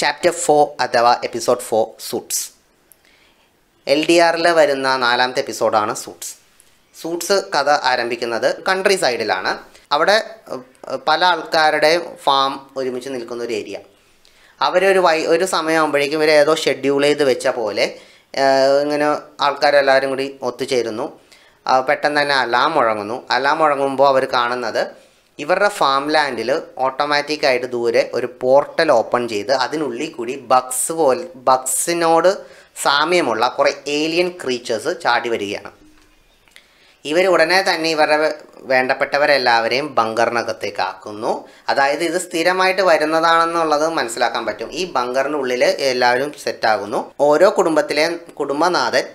chapter four അഥവാ episode four suits L D ആറിൽ വരുന്ന നാലാമത്തെ എപ്പിസോഡാണ് സൂട്ട്സ് സൂട്ട്സ് കഥ ആരംഭിക്കുന്നത് കൺട്രി സൈഡിലാണ് അവിടെ പല ആൾക്കാരുടെ ഫാം ഒരുമിച്ച് നിൽക്കുന്ന ഒരു ഏരിയ അവരൊരു വൈ ഒരു സമയമാകുമ്പോഴേക്കും ഇവർ ഏതോ ഷെഡ്യൂൾ ചെയ്ത് വെച്ച പോലെ ഇങ്ങനെ ആൾക്കാരെല്ലാവരും കൂടി ഒത്തുചേരുന്നു പെട്ടെന്ന് തന്നെ അലാം മുഴങ്ങുന്നു അലാം മുഴങ്ങുമ്പോൾ അവർ കാണുന്നത് ഇവരുടെ ഫാം ലാൻഡിൽ ഓട്ടോമാറ്റിക്കായിട്ട് ദൂരെ ഒരു പോർട്ടൽ ഓപ്പൺ ചെയ്ത് അതിനുള്ളിൽ കൂടി ബഗ്സ് പോലെ ബഗ്സിനോട് സാമ്യമുള്ള കുറേ ഏലിയൻ ക്രീച്ചേഴ്സ് ചാടി വരികയാണ് ഇവർ ഉടനെ തന്നെ ഇവരുടെ വേണ്ടപ്പെട്ടവരെല്ലാവരെയും ബങ്കറിനകത്തേക്ക് ആക്കുന്നു അതായത് ഇത് സ്ഥിരമായിട്ട് വരുന്നതാണെന്നുള്ളത് മനസ്സിലാക്കാൻ പറ്റും ഈ ബങ്കറിനുള്ളിൽ എല്ലാവരും സെറ്റാകുന്നു ഓരോ കുടുംബത്തിലെയും കുടുംബനാഥൻ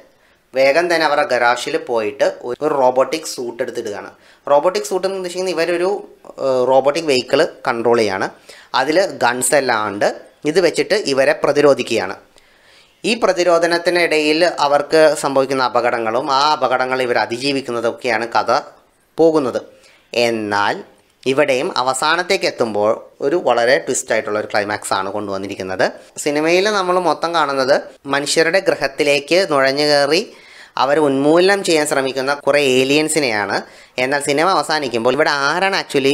വേഗം തന്നെ അവരുടെ ഗരാഷിൽ പോയിട്ട് ഒരു റോബോട്ടിക് സൂട്ട് എടുത്തിടുകയാണ് റോബോട്ടിക് സൂട്ട് എന്ന് ഉദ്ദേശിക്കുന്നത് ഇവരൊരു റോബോട്ടിക് വെഹിക്കിൾ കൺട്രോൾ ചെയ്യാണ് അതിൽ ഗൺസ് എല്ലാം ഉണ്ട് ഇത് വെച്ചിട്ട് ഇവരെ പ്രതിരോധിക്കുകയാണ് ഈ പ്രതിരോധനത്തിനിടയിൽ അവർക്ക് സംഭവിക്കുന്ന അപകടങ്ങളും ആ അപകടങ്ങൾ ഇവർ അതിജീവിക്കുന്നതൊക്കെയാണ് കഥ പോകുന്നത് എന്നാൽ ഇവിടെയും അവസാനത്തേക്ക് എത്തുമ്പോൾ ഒരു വളരെ ട്വിസ്റ്റ് ആയിട്ടുള്ള ഒരു ക്ലൈമാക്സ് ആണ് കൊണ്ടുവന്നിരിക്കുന്നത് സിനിമയിൽ നമ്മൾ മൊത്തം കാണുന്നത് മനുഷ്യരുടെ ഗ്രഹത്തിലേക്ക് നുഴഞ്ഞു കയറി അവർ ഉന്മൂലനം ചെയ്യാൻ ശ്രമിക്കുന്ന കുറേ ഏലിയൻസിനെയാണ് എന്നാൽ സിനിമ അവസാനിക്കുമ്പോൾ ഇവിടെ ആരാണ് ആക്ച്വലി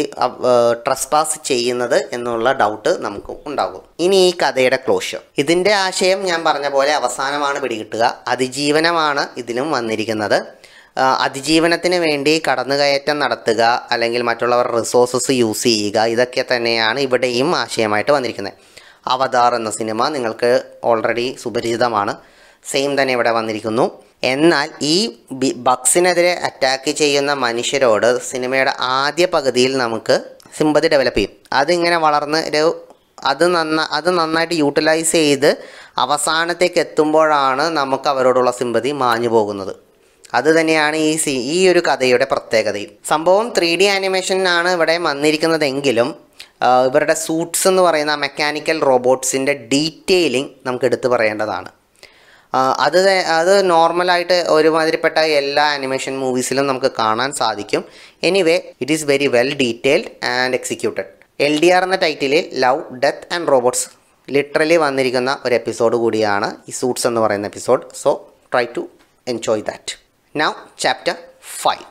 ട്രസ്പാസ് ചെയ്യുന്നത് എന്നുള്ള ഡൗട്ട് നമുക്ക് ഉണ്ടാകും ഇനി ഈ കഥയുടെ ക്ലോഷർ ഇതിൻ്റെ ആശയം ഞാൻ പറഞ്ഞ പോലെ അവസാനമാണ് പിടികിട്ടുക അതിജീവനമാണ് ഇതിലും വന്നിരിക്കുന്നത് അതിജീവനത്തിന് വേണ്ടി കടന്നുകയറ്റം നടത്തുക അല്ലെങ്കിൽ മറ്റുള്ളവർ റിസോഴ്സസ് യൂസ് ചെയ്യുക ഇതൊക്കെ തന്നെയാണ് ഇവിടെയും ആശയമായിട്ട് വന്നിരിക്കുന്നത് അവതാർ എന്ന സിനിമ നിങ്ങൾക്ക് ഓൾറെഡി സുപരിചിതമാണ് സെയിം തന്നെ ഇവിടെ വന്നിരിക്കുന്നു എന്നാൽ ഈ ബക്സിനെതിരെ അറ്റാക്ക് ചെയ്യുന്ന മനുഷ്യരോട് സിനിമയുടെ ആദ്യ പകുതിയിൽ നമുക്ക് സിമ്പതി ഡെവലപ്പ് ചെയ്യും അതിങ്ങനെ വളർന്ന് ഒരു അത് നന്ന അത് നന്നായിട്ട് യൂട്ടിലൈസ് ചെയ്ത് അവസാനത്തേക്ക് എത്തുമ്പോഴാണ് നമുക്ക് അവരോടുള്ള സിമ്പതി മാഞ്ഞു പോകുന്നത് അത് തന്നെയാണ് ഈ സി ഈ ഒരു കഥയുടെ പ്രത്യേകതയും സംഭവം ത്രീ ഡി ആനിമേഷനാണ് ഇവിടെ വന്നിരിക്കുന്നതെങ്കിലും ഇവരുടെ സൂട്ട്സ് എന്ന് പറയുന്ന മെക്കാനിക്കൽ റോബോട്ട്സിൻ്റെ ഡീറ്റെയിലിംഗ് നമുക്ക് എടുത്തു പറയേണ്ടതാണ് അത് അത് നോർമലായിട്ട് ഒരുമാതിരിപ്പെട്ട എല്ലാ ആനിമേഷൻ മൂവീസിലും നമുക്ക് കാണാൻ സാധിക്കും anyway it is very well detailed and executed L D R എന്ന ടൈറ്റിലിൽ love death and robots literally വന്നിരിക്കുന്ന ഒരു എപ്പിസോഡ് കൂടിയാണ് ഈ സൂട്ട്സ് എന്ന് പറയുന്ന episode so try to enjoy that now chapter five